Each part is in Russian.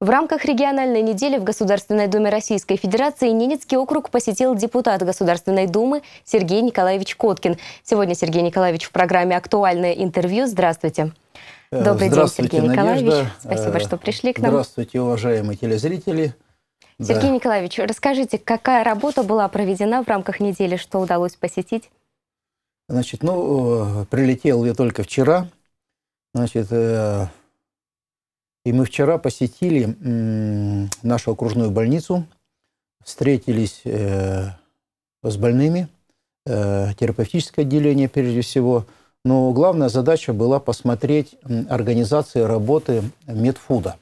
В рамках региональной недели в Государственной Думе Российской Федерации Ненецкий округ посетил депутат Государственной Думы Сергей Николаевич Коткин. Сегодня Сергей Николаевич в программе «Актуальное интервью». Здравствуйте. Э, Добрый Здравствуйте, день, Сергей Николаевич. Надежда. Э, Спасибо, что пришли к нам. Здравствуйте, уважаемые телезрители. Сергей да. Николаевич, расскажите, какая работа была проведена в рамках недели, что удалось посетить? Значит, ну, э, прилетел я только вчера. Значит, и мы вчера посетили нашу окружную больницу, встретились э, с больными, э, терапевтическое отделение прежде всего. Но главная задача была посмотреть организации работы медфуда.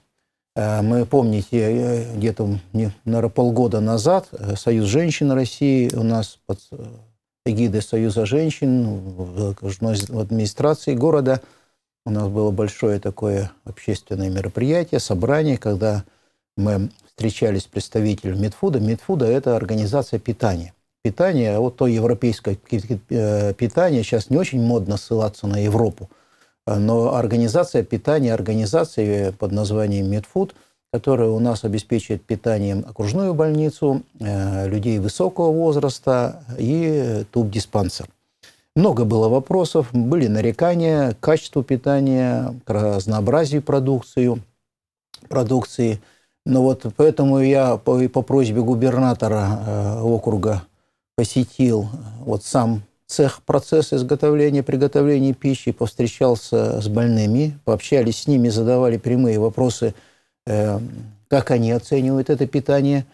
Э, мы, помните, где-то, наверное, полгода назад Союз женщин России у нас под эгидой Союза женщин в администрации города – у нас было большое такое общественное мероприятие, собрание, когда мы встречались с представителем Медфуда. Медфуда – это организация питания. Питание, а вот то европейское э, питание, сейчас не очень модно ссылаться на Европу, но организация питания, организация под названием Медфуд, которая у нас обеспечивает питанием окружную больницу, э, людей высокого возраста и э, туб-диспансер. Много было вопросов, были нарекания к качеству питания, к разнообразию продукции, продукции. Но ну вот поэтому я по, по просьбе губернатора э, округа посетил вот сам цех процесса изготовления, приготовления пищи, повстречался с больными, пообщались с ними, задавали прямые вопросы, э, как они оценивают это питание.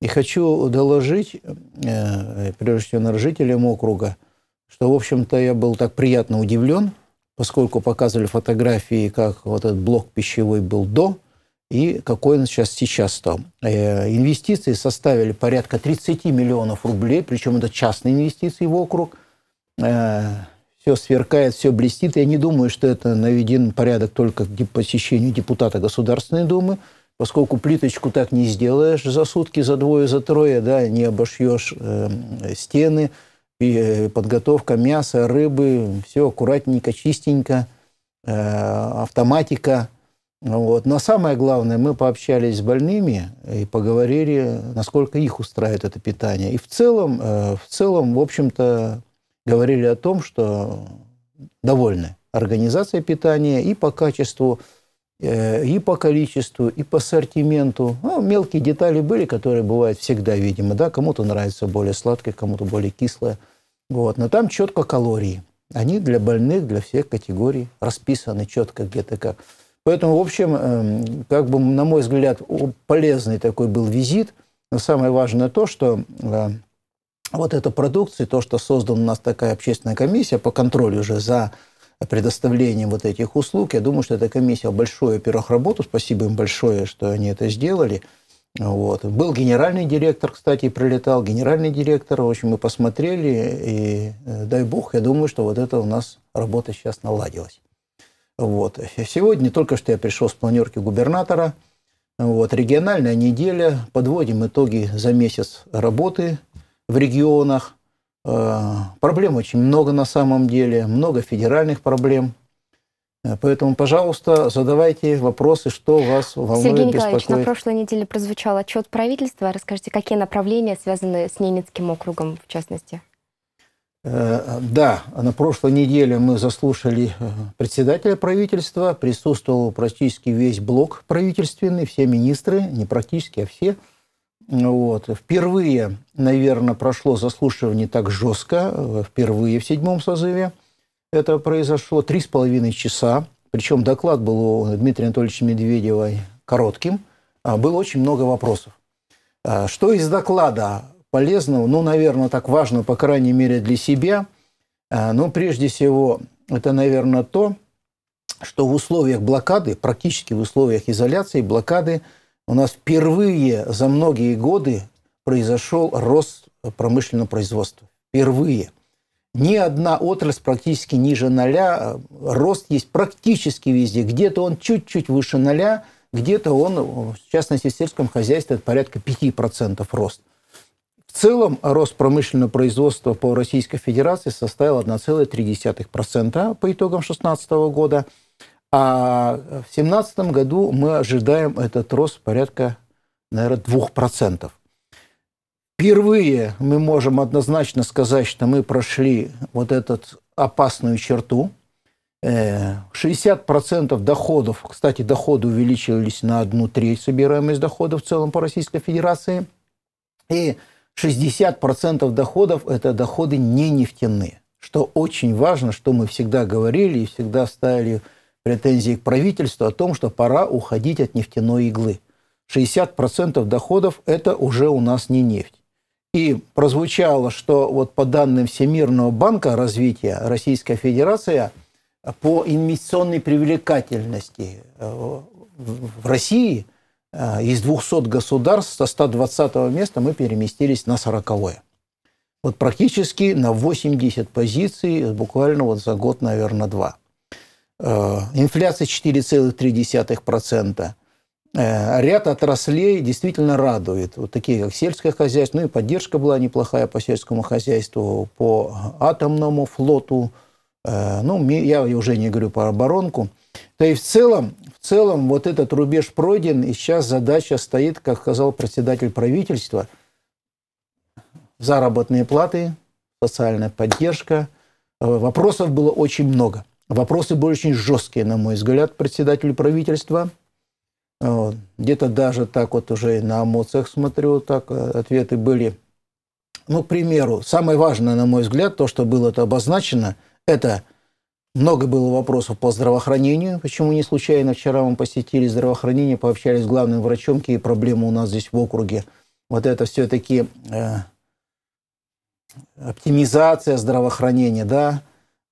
И хочу доложить, э, прежде всего, жителям округа, что, в общем-то, я был так приятно удивлен, поскольку показывали фотографии, как вот этот блок пищевой был до, и какой он сейчас сейчас стал. Э, инвестиции составили порядка 30 миллионов рублей, причем это частные инвестиции в округ. Э, все сверкает, все блестит. Я не думаю, что это наведен порядок только к посещению депутата Государственной Думы, поскольку плиточку так не сделаешь за сутки, за двое, за трое, да, не обошьешь э, эм, стены, Э, подготовка мяса, рыбы, все аккуратненько, чистенько, э, автоматика. Вот. Но самое главное, мы пообщались с больными и поговорили, насколько их устраивает это питание. И в целом, э, в целом, в общем-то, говорили о том, что довольны организацией питания и по качеству, и по количеству, и по ассортименту. Ну, мелкие детали были, которые бывают всегда, видимо. Да? Кому-то нравится более сладкое, кому-то более кислое – вот. Но там четко калории. Они для больных, для всех категорий расписаны четко где-то как. Поэтому, в общем, эм, как бы, на мой взгляд, полезный такой был визит. Но самое важное то, что э, вот эта продукция, то, что создана у нас такая общественная комиссия по контролю уже за предоставлением вот этих услуг, я думаю, что эта комиссия большую, во-первых, работу, спасибо им большое, что они это сделали – вот. Был генеральный директор, кстати, прилетал. Генеральный директор, в общем, мы посмотрели, и э, дай бог, я думаю, что вот это у нас работа сейчас наладилась. Вот. Сегодня только что я пришел с планерки губернатора. Вот. Региональная неделя. Подводим итоги за месяц работы в регионах. Э, проблем очень много на самом деле, много федеральных проблем. Э, поэтому, пожалуйста, задавайте вопросы, что вас волнует, Сергей Николаевич, беспокоит. на прошлой неделе прозвучал отчет правительства. Расскажите, какие направления связаны с Ненецким округом, в частности? Э, да, на прошлой неделе мы заслушали э, председателя правительства, присутствовал практически весь блок правительственный, все министры, не практически, а все. Вот. Впервые, наверное, прошло заслушивание так жестко, впервые в седьмом созыве. Это произошло три с половиной часа. Причем доклад был у Дмитрия Анатольевича Медведева коротким. А было очень много вопросов. А, что из доклада полезного? Ну, наверное, так важно, по крайней мере, для себя. Ну, прежде всего, это, наверное, то, что в условиях блокады, практически в условиях изоляции, блокады, у нас впервые за многие годы произошел рост промышленного производства. Впервые – ни одна отрасль практически ниже ноля. Рост есть практически везде. Где-то он чуть-чуть выше ноля, где-то он, в частности, в сельском хозяйстве, это порядка 5% рост. В целом рост промышленного производства по Российской Федерации составил 1,3% по итогам 2016 года. А в 2017 году мы ожидаем этот рост порядка, наверное, 2%. Впервые мы можем однозначно сказать, что мы прошли вот эту опасную черту. 60% э, доходов, кстати, доходы увеличились на одну треть собираемость доходов в целом по Российской Федерации. И 60% доходов – это доходы не нефтяные, что очень важно, что мы всегда говорили и всегда ставили претензии к правительству о том, что пора уходить от нефтяной иглы. 60% доходов – это уже у нас не нефть. И прозвучало, что вот по данным Всемирного банка развития Российская Федерация по инвестиционной привлекательности э, в России э, из 200 государств со 120 места мы переместились на 40 -е. Вот практически на 80 позиций, буквально вот за год, наверное, два. Э, инфляция 4,3%. Э, ряд отраслей действительно радует. Вот такие, как сельское хозяйство, ну и поддержка была неплохая по сельскому хозяйству, по атомному флоту, э, ну, я уже не говорю про оборонку. То есть в целом, в целом вот этот рубеж пройден, и сейчас задача стоит, как сказал председатель правительства, заработные платы, социальная поддержка. Э, вопросов было очень много. Вопросы были очень жесткие, на мой взгляд, председателю правительства – где-то даже так вот уже на эмоциях смотрю, так э, ответы были. Ну, к примеру, самое важное, на мой взгляд, то, что было это обозначено, это много было вопросов по здравоохранению. Почему не случайно вчера мы посетили здравоохранение, пообщались с главным врачом, какие проблемы у нас здесь в округе. Вот это все-таки э, оптимизация здравоохранения, да,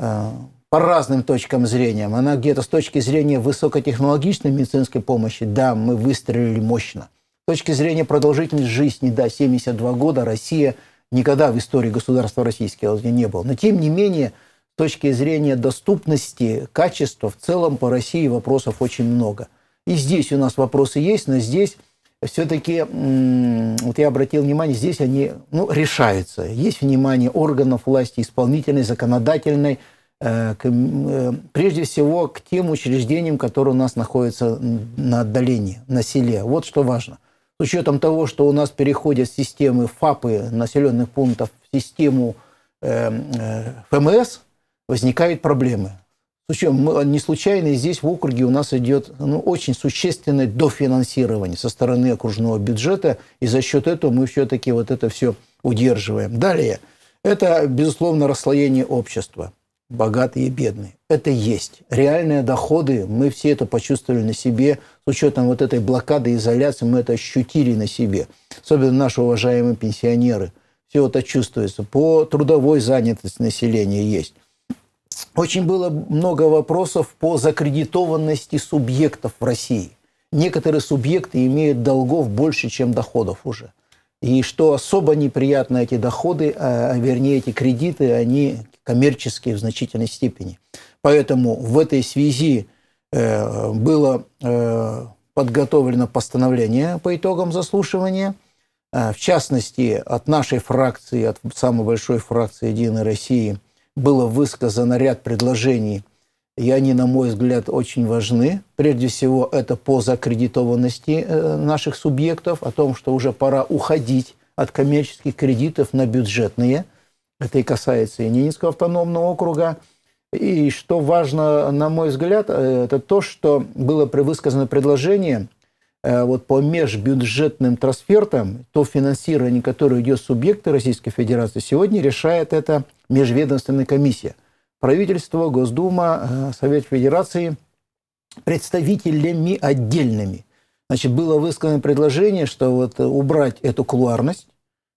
э, по разным точкам зрения. Она где-то с точки зрения высокотехнологичной медицинской помощи, да, мы выстрелили мощно. С точки зрения продолжительности жизни, да, 72 года Россия никогда в истории государства российского не было. Но тем не менее, с точки зрения доступности, качества, в целом по России вопросов очень много. И здесь у нас вопросы есть, но здесь все-таки, вот я обратил внимание, здесь они ну, решаются. Есть внимание органов власти, исполнительной, законодательной, Э, э, прежде всего к тем учреждениям, которые у нас находятся на отдалении, на селе. Вот что важно. С учетом того, что у нас переходят системы ФАПы населенных пунктов в систему э, ФМС, возникают проблемы. Причем а, не случайно здесь в округе у нас идет ну, очень существенное дофинансирование со стороны окружного бюджета, и за счет этого мы все-таки вот это все удерживаем. Далее, это, безусловно, расслоение общества богатые и бедные. Это есть. Реальные доходы, мы все это почувствовали на себе. С учетом вот этой блокады, изоляции, мы это ощутили на себе. Особенно наши уважаемые пенсионеры. Все это чувствуется. По трудовой занятости населения есть. Очень было много вопросов по закредитованности субъектов в России. Некоторые субъекты имеют долгов больше, чем доходов уже. И что особо неприятно, эти доходы, а, вернее, эти кредиты, они коммерческие в значительной степени. Поэтому в этой связи э, было э, подготовлено постановление по итогам заслушивания, э, в частности, от нашей фракции, от самой большой фракции «Единой России» было высказано ряд предложений, и они, на мой взгляд, очень важны. Прежде всего, это по закредитованности наших субъектов, о том, что уже пора уходить от коммерческих кредитов на бюджетные – это и касается и Нинского автономного округа. И что важно, на мой взгляд, э, это то, что было высказано предложение э, вот по межбюджетным трансфертам, то финансирование, которое идет субъекты Российской Федерации, сегодня решает это межведомственная комиссия. Правительство, Госдума, э, Совет Федерации представителями отдельными. Значит, было высказано предложение, что вот убрать эту кулуарность,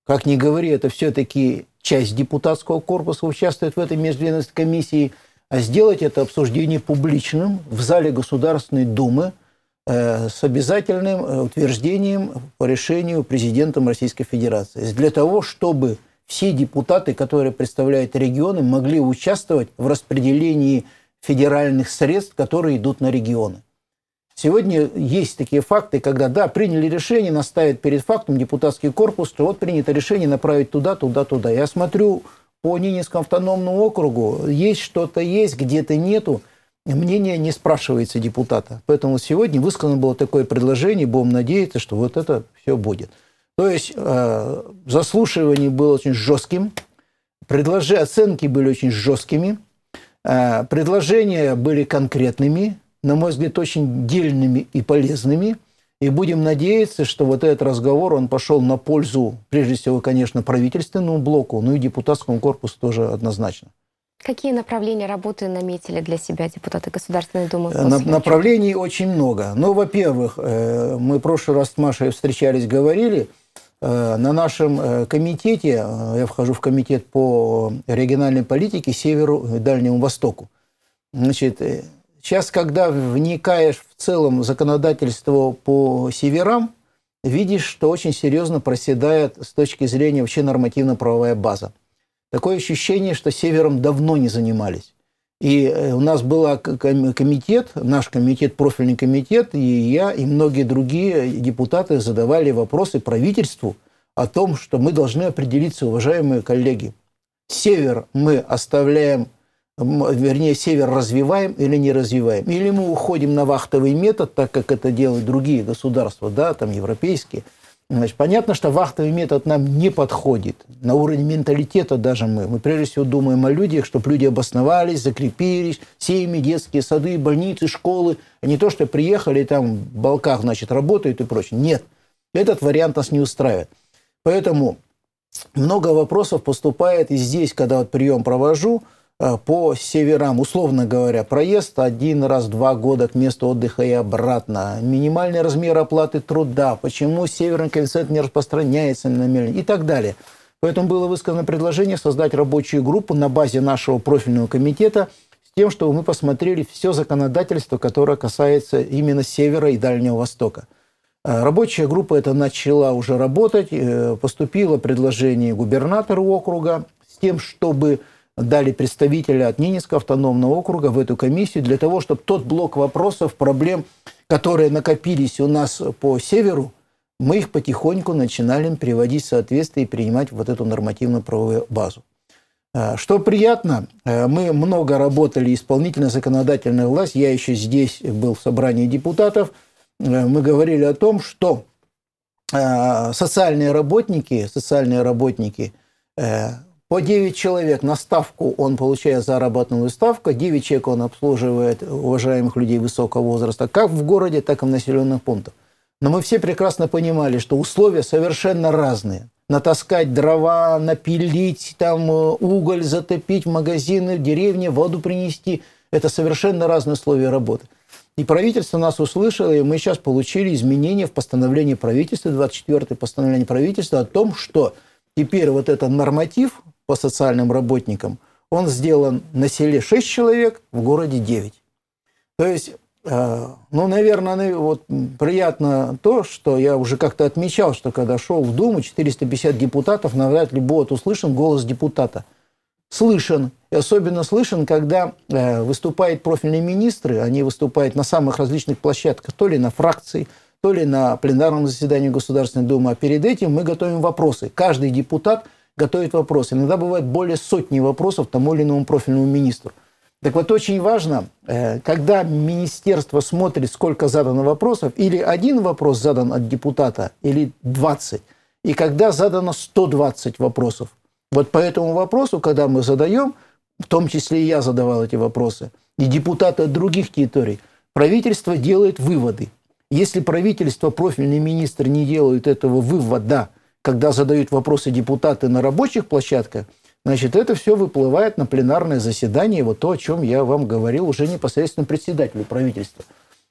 как ни говори, это все-таки часть депутатского корпуса участвует в этой межведомственной комиссии. А сделать это обсуждение публичным в зале Государственной Думы э, с обязательным э, утверждением по решению президентом Российской Федерации. Для того, чтобы все депутаты, которые представляют регионы, могли участвовать в распределении федеральных средств, которые идут на регионы. Сегодня есть такие факты, когда, да, приняли решение, наставят перед фактом депутатский корпус, что вот принято решение направить туда, туда, туда. Я смотрю по Нининскому автономному округу, есть что-то есть, где-то нету. Мнение не спрашивается депутата. Поэтому сегодня высказано было такое предложение, будем надеяться, что вот это все будет. То есть э, заслушивание было очень жестким, предложения, оценки были очень жесткими, э, предложения были конкретными, на мой взгляд, очень дельными и полезными. И будем надеяться, что вот этот разговор, он пошел на пользу, прежде всего, конечно, правительственному блоку, ну и депутатскому корпусу тоже однозначно. Какие направления работы наметили для себя депутаты Государственной Думы? Э, на, направлений очень много. Ну, во-первых, э, мы в прошлый раз с Машей встречались, говорили, э, на нашем комитете, я вхожу в комитет по региональной политике Северу и Дальнему Востоку, значит, Сейчас, когда вникаешь в целом законодательство по северам, видишь, что очень серьезно проседает с точки зрения вообще нормативно-правовая база. Такое ощущение, что севером давно не занимались. И э, у нас был комитет, наш комитет, профильный комитет, и я, и многие другие депутаты задавали вопросы правительству о том, что мы должны определиться, уважаемые коллеги. Север мы оставляем вернее, север развиваем или не развиваем. Или мы уходим на вахтовый метод, так как это делают другие государства, да, там европейские. Значит, понятно, что вахтовый метод нам не подходит. На уровень менталитета даже мы. Мы прежде всего думаем о людях, чтобы люди обосновались, закрепились, семьи, детские сады, больницы, школы. А не то, что приехали, там в Балках, значит, работают и прочее. Нет, этот вариант нас не устраивает. Поэтому много вопросов поступает и здесь, когда вот прием провожу – Э, по северам, условно говоря, проезд один раз в два года к месту отдыха и обратно, минимальный размер оплаты труда, почему северный коэффициент не распространяется на мельник и так далее. Поэтому было высказано предложение создать рабочую группу на базе нашего профильного комитета с тем, чтобы мы посмотрели все законодательство, которое касается именно севера и Дальнего Востока. Э, рабочая группа это начала уже работать, э, поступило предложение губернатору округа с тем, чтобы дали представителя от Ненецкого автономного округа в эту комиссию для того, чтобы тот блок вопросов, проблем, которые накопились у нас по северу, мы их потихоньку начинали приводить в соответствие и принимать вот эту нормативно-правовую базу. А, что приятно, а, мы много работали исполнительно законодательной власть, я еще здесь был в собрании депутатов, а, мы говорили о том, что социальные работники, социальные работники по 9 человек на ставку он получает заработную ставку, 9 человек он обслуживает уважаемых людей высокого возраста, как в городе, так и в населенных пунктах. Но мы все прекрасно понимали, что условия совершенно разные. Натаскать дрова, напилить, там, э, уголь затопить, магазины, деревни, воду принести – это совершенно разные условия работы. И правительство нас услышало, и мы сейчас получили изменения в постановлении правительства, 24-е постановление правительства о том, что теперь вот этот норматив по социальным работникам, он сделан на селе 6 человек, в городе 9. То есть, э, ну, наверное, ну, вот приятно то, что я уже как-то отмечал, что когда шел в Думу, 450 депутатов, навряд ли будет услышан голос депутата. Слышен, и особенно слышен, когда э, выступают профильные министры, они выступают на самых различных площадках, то ли на фракции, то ли на пленарном заседании Государственной Думы, а перед этим мы готовим вопросы. Каждый депутат – готовит вопросы. Иногда бывает более сотни вопросов тому или иному профильному министру. Так вот, очень важно, э, когда министерство смотрит, сколько задано вопросов, или один вопрос задан от депутата, или 20, и когда задано 120 вопросов. Вот по этому вопросу, когда мы задаем, в том числе и я задавал эти вопросы, и депутаты от других территорий, правительство делает выводы. Если правительство, профильный министр не делают этого вывода – когда задают вопросы депутаты на рабочих площадках, значит, это все выплывает на пленарное заседание, вот то, о чем я вам говорил уже непосредственно председателю правительства.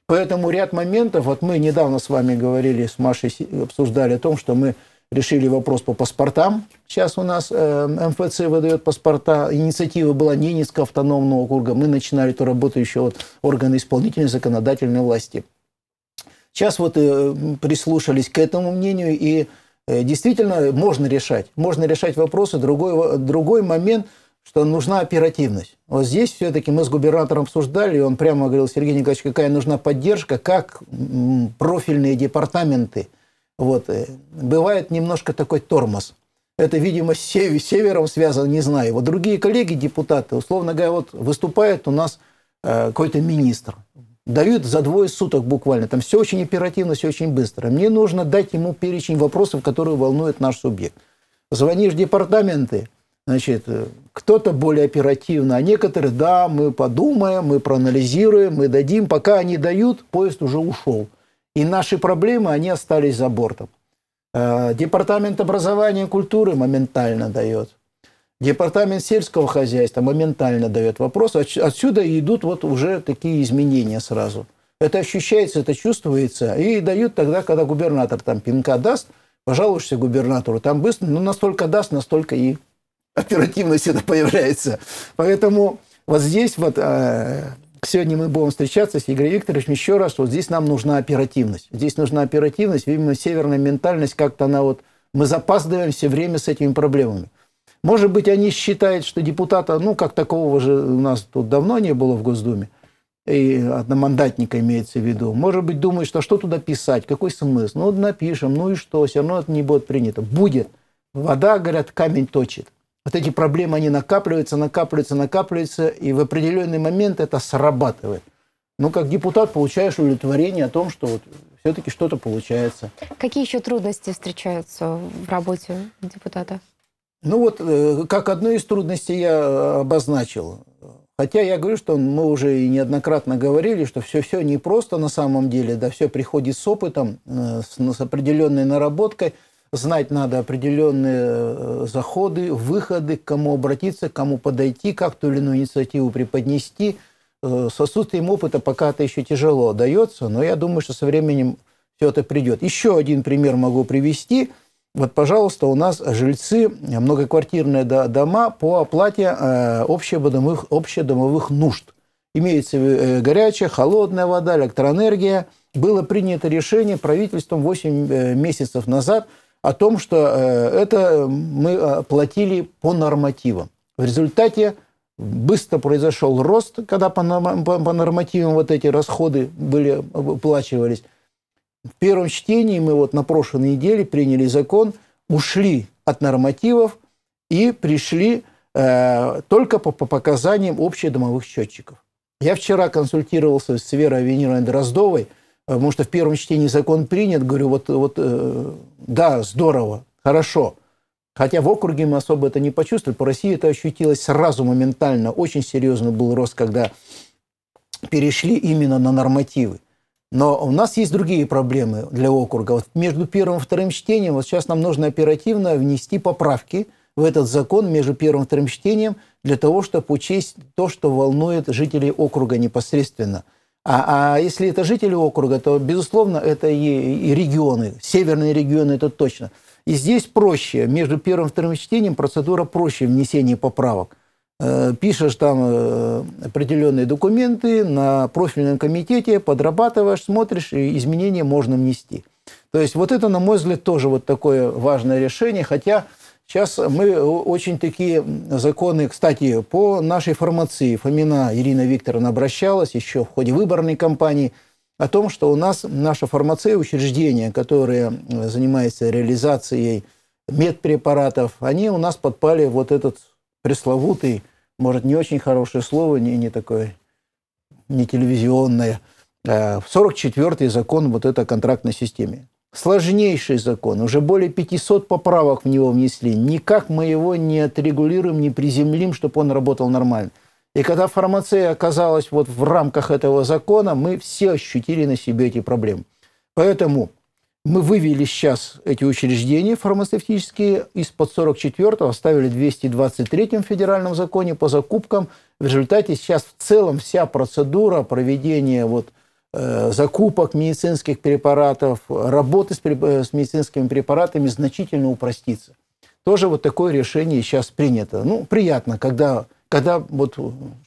Поэтому ряд моментов, вот мы недавно с вами говорили, с Машей обсуждали о том, что мы решили вопрос по паспортам. Сейчас у нас э, МФЦ выдает паспорта. Инициатива была Ненецкого автономного округа. Мы начинали эту работу еще от органы исполнительной законодательной власти. Сейчас вот э, прислушались к этому мнению и Э, действительно можно решать. Можно решать вопросы. Другой, э, другой момент, что нужна оперативность. Вот здесь все-таки мы с губернатором обсуждали, и он прямо говорил, Сергей Николаевич, какая нужна поддержка, как профильные департаменты. Вот. Э, бывает немножко такой тормоз. Это, видимо, с севером связано, не знаю. Вот другие коллеги, депутаты, условно говоря, вот выступает у нас какой-то министр дают за двое суток буквально. Там все очень оперативно, все очень быстро. Мне нужно дать ему перечень вопросов, которые волнуют наш субъект. Звонишь в департаменты, значит, э, кто-то более оперативно, а некоторые, да, мы подумаем, мы проанализируем, мы дадим. Пока они дают, поезд уже ушел. И наши проблемы, они остались за бортом. Э, департамент образования и культуры моментально дает. Департамент сельского хозяйства моментально дает вопрос. Отсюда идут вот уже такие изменения сразу. Это ощущается, это чувствуется. И дают тогда, когда губернатор там пинка даст, пожалуешься губернатору. Там быстро, ну, настолько даст, настолько и оперативность это появляется. Поэтому вот здесь вот э, сегодня мы будем встречаться с Игорем Викторовичем еще раз. Вот здесь нам нужна оперативность. Здесь нужна оперативность, видимо, северная ментальность как-то она вот... Мы запаздываем все время с этими проблемами. Может быть, они считают, что депутата, ну, как такого же у нас тут давно не было в Госдуме, и одномандатника имеется в виду. Может быть, думают, что а что туда писать, какой смысл? Ну, напишем, ну и что, все равно это не будет принято. Будет. Вода, говорят, камень точит. Вот эти проблемы, они накапливаются, накапливаются, накапливаются, и в определенный момент это срабатывает. Ну, как депутат получаешь удовлетворение о том, что вот все-таки что-то получается. Какие еще трудности встречаются в работе депутата? Ну вот, э, как одну из трудностей я э, обозначил. Хотя я говорю, что мы уже и неоднократно говорили, что все-все не просто на самом деле, да, все приходит с опытом, э, с, с определенной наработкой. Знать надо определенные заходы, выходы, к кому обратиться, к кому подойти, как ту или иную инициативу преподнести. С отсутствием опыта пока это еще тяжело дается, но я думаю, что со временем все это придет. Еще один пример могу привести – вот, пожалуйста, у нас жильцы, многоквартирные дома по оплате э, общедомовых, общедомовых нужд. Имеется э, горячая, холодная вода, электроэнергия. Было принято решение правительством 8 э, месяцев назад о том, что это мы платили по нормативам. В результате быстро произошел рост, когда по нормативам вот эти расходы были, оплачивались. В первом чтении мы вот на прошлой неделе приняли закон, ушли от нормативов и пришли э, только по, по показаниям общедомовых счетчиков. Я вчера консультировался с Верой Венеровной Дроздовой, э, потому что в первом чтении закон принят. Говорю, вот, вот э, да, здорово, хорошо. Хотя в округе мы особо это не почувствовали. По России это ощутилось сразу, моментально. Очень серьезный был рост, когда перешли именно на нормативы. Но у нас есть другие проблемы для округа. Вот между первым и вторым чтением, вот сейчас нам нужно оперативно внести поправки в этот закон между первым и вторым чтением для того, чтобы учесть то, что волнует жителей округа непосредственно. А, а если это жители округа, то, безусловно, это и, и регионы, северные регионы, это точно. И здесь проще, между первым и вторым чтением процедура проще внесения поправок. Э, пишешь там э, определенные документы на профильном комитете, подрабатываешь, смотришь, и изменения можно внести. То есть вот это, на мой взгляд, тоже вот такое важное решение, хотя сейчас мы очень такие законы, кстати, по нашей формации, Фомина Ирина Викторовна обращалась еще в ходе выборной кампании о том, что у нас наша фармация, учреждения, которые занимаются реализацией медпрепаратов, они у нас подпали вот этот пресловутый, может, не очень хорошее слово, не, не такое, не телевизионное, 44-й а, закон вот это о контрактной системе. Сложнейший закон, уже более 500 поправок в него внесли. Никак мы его не отрегулируем, не приземлим, чтобы он работал нормально. И когда фармация оказалась вот в рамках этого закона, мы все ощутили на себе эти проблемы. Поэтому мы вывели сейчас эти учреждения фармацевтические из-под 44-го, оставили 223-м федеральном законе по закупкам. В результате сейчас в целом вся процедура проведения вот, э, закупок медицинских препаратов, работы с, э, с медицинскими препаратами значительно упростится. Тоже вот такое решение сейчас принято. Ну, приятно, когда, когда вот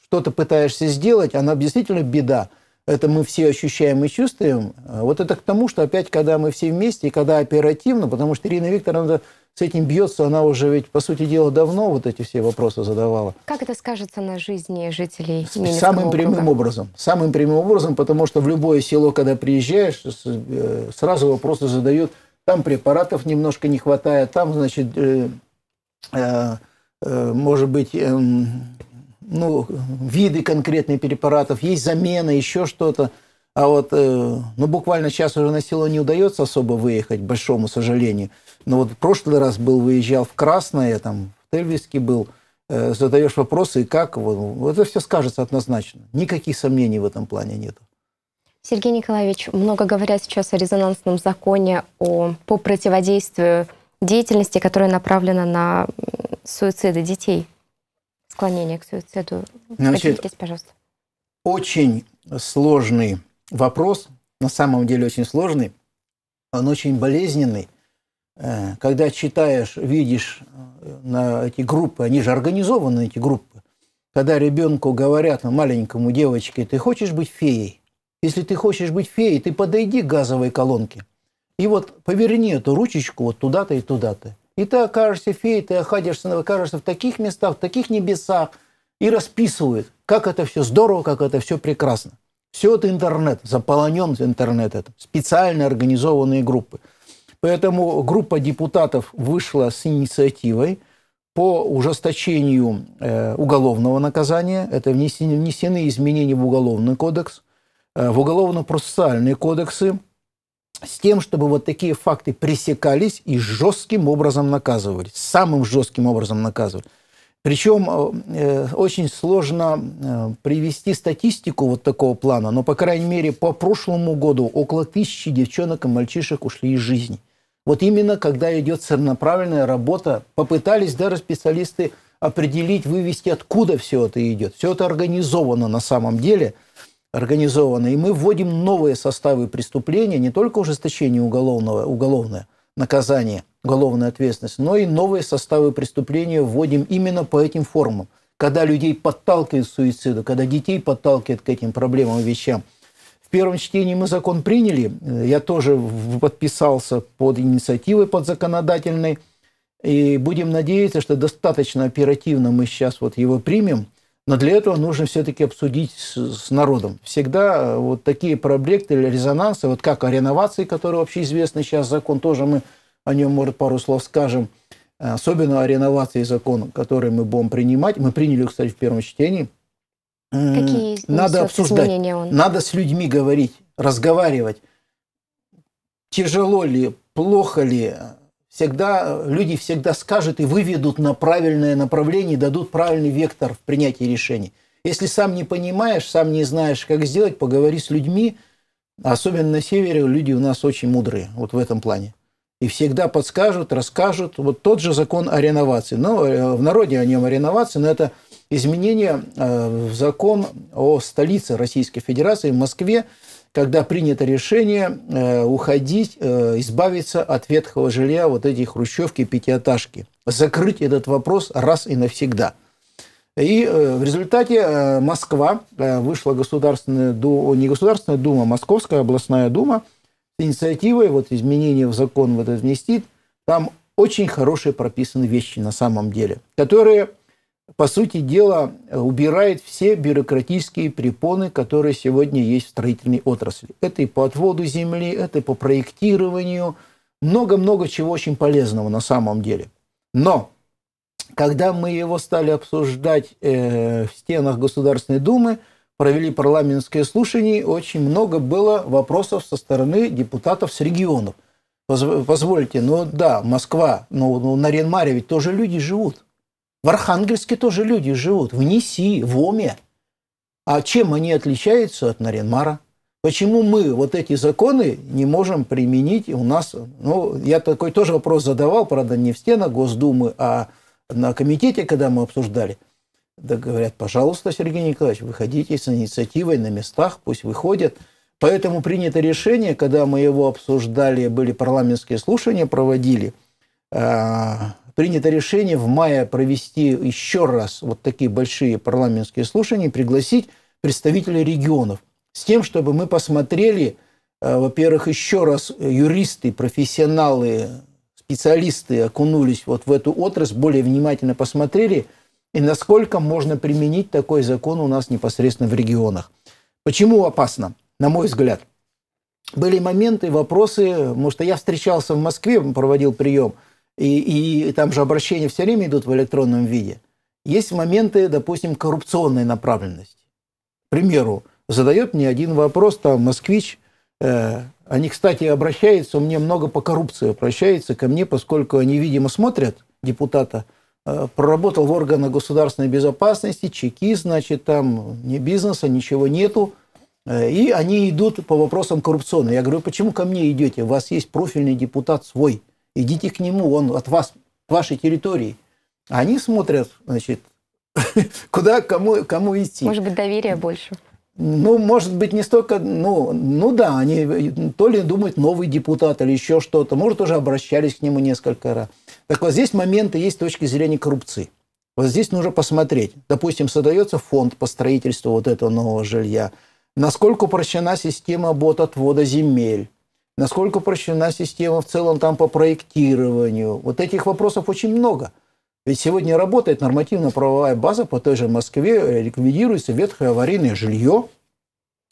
что-то пытаешься сделать, она действительно беда – это мы все ощущаем и чувствуем. А вот это к тому, что опять, когда мы все вместе, и когда оперативно, потому что Ирина Викторовна с этим бьется, она уже ведь, по сути дела, давно вот эти все вопросы задавала. Как это скажется на жизни жителей Минского Самым округа? прямым образом. Самым прямым образом, потому что в любое село, когда приезжаешь, э, сразу вопросы задают. Там препаратов немножко не хватает, там, значит, э, э, может быть... Эм, ну, виды конкретные препаратов, есть замена, еще что-то. А вот, э, ну, буквально сейчас уже на село не удается особо выехать, к большому сожалению. Но вот в прошлый раз был, выезжал в Красное, там, в Тельвиске был, э, задаешь вопросы, и как, вот, это все скажется однозначно. Никаких сомнений в этом плане нету. Сергей Николаевич, много говорят сейчас о резонансном законе о, по противодействию деятельности, которая направлена на суициды детей склонение к суициду? Значит, ну, Поделитесь, пожалуйста. Очень сложный вопрос, на самом деле очень сложный, он очень болезненный. Э, когда читаешь, видишь э, на эти группы, они же организованы, эти группы, когда ребенку говорят, ну, маленькому девочке, ты хочешь быть феей? Если ты хочешь быть феей, ты подойди к газовой колонке. И вот поверни эту ручечку вот туда-то и туда-то. И ты окажешься феей, ты окажешься, окажешься в таких местах, в таких небесах, и расписывают, как это все здорово, как это все прекрасно. Все это интернет, заполонен интернет это, специально организованные группы. Поэтому группа депутатов вышла с инициативой по ужесточению э, уголовного наказания. Это внесены, внесены изменения в Уголовный кодекс, э, в Уголовно-процессуальные кодексы – с тем, чтобы вот такие факты пресекались и жестким образом наказывались, самым жестким образом наказывали. Причем э, э, очень сложно э, привести статистику вот такого плана, но, по крайней мере, по прошлому году около тысячи девчонок и мальчишек ушли из жизни. Вот именно когда идет целенаправленная работа, попытались даже специалисты определить, вывести, откуда все это идет. Все это организовано на самом деле – организованной, и мы вводим новые составы преступления, не только ужесточение уголовного, уголовное наказание, уголовная ответственность, но и новые составы преступления вводим именно по этим формам. Когда людей подталкивают к суициду, когда детей подталкивают к этим проблемам и вещам. В первом чтении мы закон приняли, я тоже подписался под инициативой под законодательной, и будем надеяться, что достаточно оперативно мы сейчас вот его примем, но для этого нужно все-таки обсудить с, с народом. Всегда э, вот такие проблекты или резонансы, вот как о реновации, который вообще известный сейчас закон, тоже мы о нем, может, пару слов скажем, особенно о реновации закона, который мы будем принимать. Мы приняли, кстати, в первом чтении. Какие Надо обсуждать. Он? Надо с людьми говорить, разговаривать. Тяжело ли, плохо ли, всегда, люди всегда скажут и выведут на правильное направление, дадут правильный вектор в принятии решений. Если сам не понимаешь, сам не знаешь, как сделать, поговори с людьми. Особенно на севере люди у нас очень мудрые вот в этом плане. И всегда подскажут, расскажут. Вот тот же закон о реновации. Ну, э, в народе о нем о реновации, но это изменение э, в закон о столице Российской Федерации в Москве – когда принято решение э, уходить, э, избавиться от ветхого жилья, вот этих хрущевки, пятиэтажки, закрыть этот вопрос раз и навсегда. И э, в результате Москва, вышла государственная, ду, не государственная дума, а Московская областная дума, с инициативой вот изменения в закон вот это внести, там очень хорошие прописаны вещи на самом деле, которые по сути дела, э, убирает все бюрократические препоны, которые сегодня есть в строительной отрасли. Это и по отводу земли, это и по проектированию. Много-много чего очень полезного на самом деле. Но когда мы его стали обсуждать э, в стенах Государственной Думы, провели парламентское слушание, очень много было вопросов со стороны депутатов с регионов. Позвольте, ну да, Москва, но ну, ну, на Ренмаре ведь тоже люди живут. В Архангельске тоже люди живут, в Неси, в Оме. А чем они отличаются от Наренмара? Почему мы вот эти законы не можем применить у нас? Ну, я такой тоже вопрос задавал, правда, не в стенах Госдумы, а на комитете, когда мы обсуждали. Да говорят, пожалуйста, Сергей Николаевич, выходите с инициативой на местах, пусть выходят. Поэтому принято решение, когда мы его обсуждали, были парламентские слушания, проводили а, – принято решение в мае провести еще раз вот такие большие парламентские слушания и пригласить представителей регионов с тем, чтобы мы посмотрели, э, во-первых, еще раз э, юристы, профессионалы, специалисты окунулись вот в эту отрасль, более внимательно посмотрели, и насколько можно применить такой закон у нас непосредственно в регионах. Почему опасно, на мой взгляд? Были моменты, вопросы, потому что я встречался в Москве, проводил прием – и, и, там же обращения все время идут в электронном виде, есть моменты, допустим, коррупционной направленности. К примеру, задает мне один вопрос, там, москвич, э, они, а кстати, обращаются, у меня много по коррупции обращаются ко мне, поскольку они, видимо, смотрят депутата, э, проработал в органах государственной безопасности, чеки, значит, там ни бизнеса, ничего нету, э, и они идут по вопросам коррупционным. Я говорю, почему ко мне идете? У вас есть профильный депутат свой – идите к нему, он от вас, вашей территории. А они смотрят, значит, куда, кому, кому идти. Может быть, доверия больше. Ну, может быть, не столько, ну, ну да, они то ли думают новый депутат или еще что-то, может, уже обращались к нему несколько раз. Так вот здесь моменты есть с точки зрения коррупции. Вот здесь нужно посмотреть. Допустим, создается фонд по строительству вот этого нового жилья. Насколько упрощена система бот отвода земель насколько прощена система в целом там по проектированию. Вот этих вопросов очень много. Ведь сегодня работает нормативно-правовая база по той же Москве, ликвидируется ветхое аварийное жилье,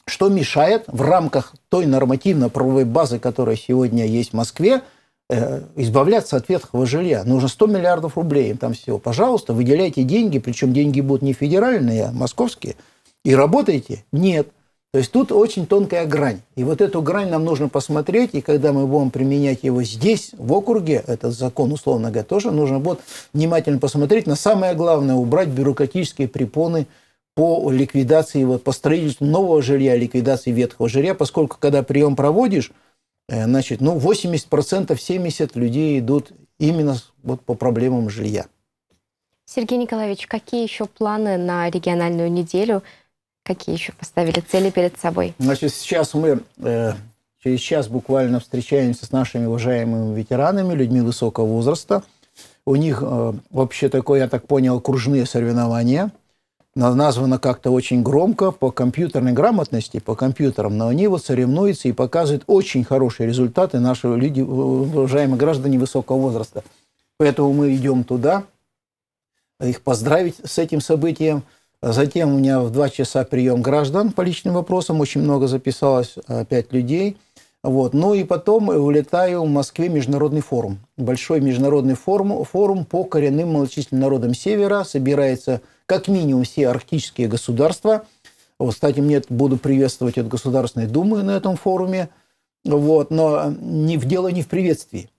что мешает в рамках той нормативно-правовой базы, которая сегодня есть в Москве, э, избавляться от ветхого жилья. Нужно 100 миллиардов рублей там всего. Пожалуйста, выделяйте деньги, причем деньги будут не федеральные, а московские, и работайте. Нет. То есть тут очень тонкая грань. И вот эту грань нам нужно посмотреть, и когда мы будем применять его здесь, в округе, этот закон, условно говоря, тоже нужно будет внимательно посмотреть. Но самое главное – убрать бюрократические препоны по ликвидации, вот, по строительству нового жилья, ликвидации ветхого жилья, поскольку когда прием проводишь, э, значит, ну, 80%, 70% людей идут именно вот по проблемам жилья. Сергей Николаевич, какие еще планы на региональную неделю – Какие еще поставили цели перед собой? Значит, сейчас мы э, через час буквально встречаемся с нашими уважаемыми ветеранами, людьми высокого возраста. У них э, вообще такое, я так понял, кружные соревнования. Названо как-то очень громко по компьютерной грамотности, по компьютерам, но они вот соревнуются и показывают очень хорошие результаты наши люди, э, уважаемые граждане высокого возраста. Поэтому мы идем туда, их поздравить с этим событием – а затем у меня в 2 часа прием граждан по личным вопросам. Очень много записалось, 5 а, людей. Вот. Ну и потом улетаю в Москве международный форум. Большой международный форум, форум по коренным малочисленным народам Севера. Собирается как минимум все арктические государства. Вот, кстати, мне буду приветствовать от Государственной Думы на этом форуме. Вот. Но не, в дело не в приветствии.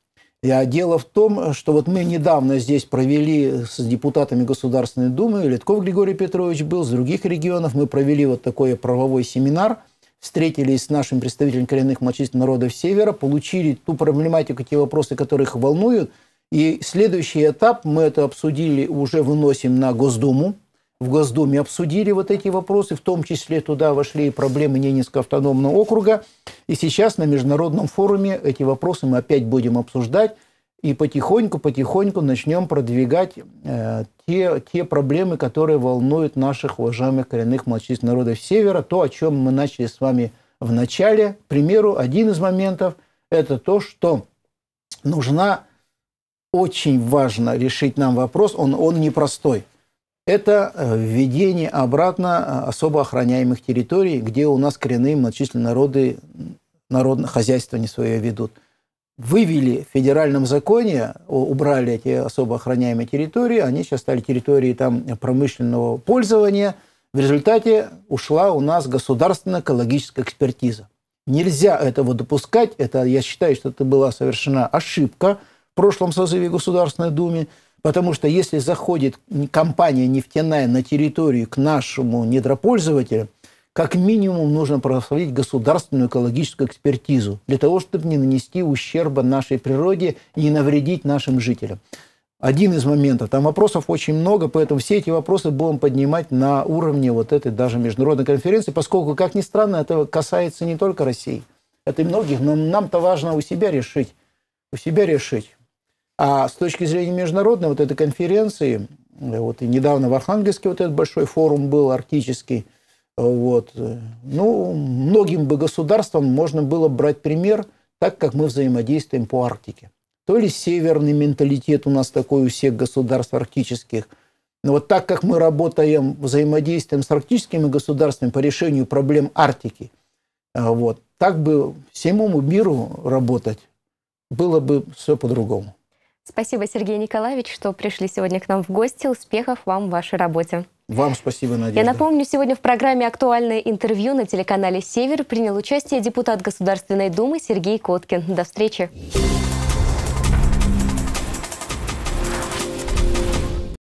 А дело в том, что вот мы недавно здесь провели с депутатами Государственной Думы, Литков Григорий Петрович был, с других регионов мы провели вот такой правовой семинар, встретились с нашим представителем коренных малочисленных народов Севера, получили ту проблематику, те вопросы, которые их волнуют. И следующий этап, мы это обсудили, уже выносим на Госдуму, в Госдуме обсудили вот эти вопросы, в том числе туда вошли и проблемы Ненецкого автономного округа. И сейчас на международном форуме эти вопросы мы опять будем обсуждать и потихоньку-потихоньку начнем продвигать э, те, те проблемы, которые волнуют наших уважаемых коренных младшинств народов Севера, то, о чем мы начали с вами в начале. К примеру, один из моментов – это то, что нужна, очень важно решить нам вопрос, он, он непростой. Это э, введение обратно э, особо охраняемых территорий, где у нас коренные многочисленные народы народное хозяйство не свое ведут. Вывели в федеральном законе, убрали эти особо охраняемые территории, они сейчас стали территорией там, промышленного пользования. В результате ушла у нас государственная экологическая экспертиза. Нельзя этого допускать. Это, я считаю, что это была совершена ошибка в прошлом созыве Государственной Думы. Потому что если заходит компания нефтяная на территорию к нашему недропользователю, как минимум нужно проводить государственную экологическую экспертизу для того, чтобы не нанести ущерба нашей природе и не навредить нашим жителям. Один из моментов. Там вопросов очень много, поэтому все эти вопросы будем поднимать на уровне вот этой даже международной конференции, поскольку, как ни странно, это касается не только России. Это и многих, но нам-то важно у себя решить. У себя решить. А с точки зрения международной вот этой конференции, вот и недавно в Архангельске вот этот большой форум был арктический, вот, э, ну, многим бы государствам можно было брать пример, так как мы взаимодействуем по Арктике. То ли северный менталитет у нас такой у всех государств арктических – но вот так как мы работаем, взаимодействуем с арктическими государствами по решению проблем Арктики, э, вот, так бы всему миру работать было бы все по-другому. Спасибо, Сергей Николаевич, что пришли сегодня к нам в гости. Успехов вам в вашей работе. Вам спасибо, Надежда. Я напомню, сегодня в программе «Актуальное интервью» на телеканале «Север» принял участие депутат Государственной Думы Сергей Коткин. До встречи.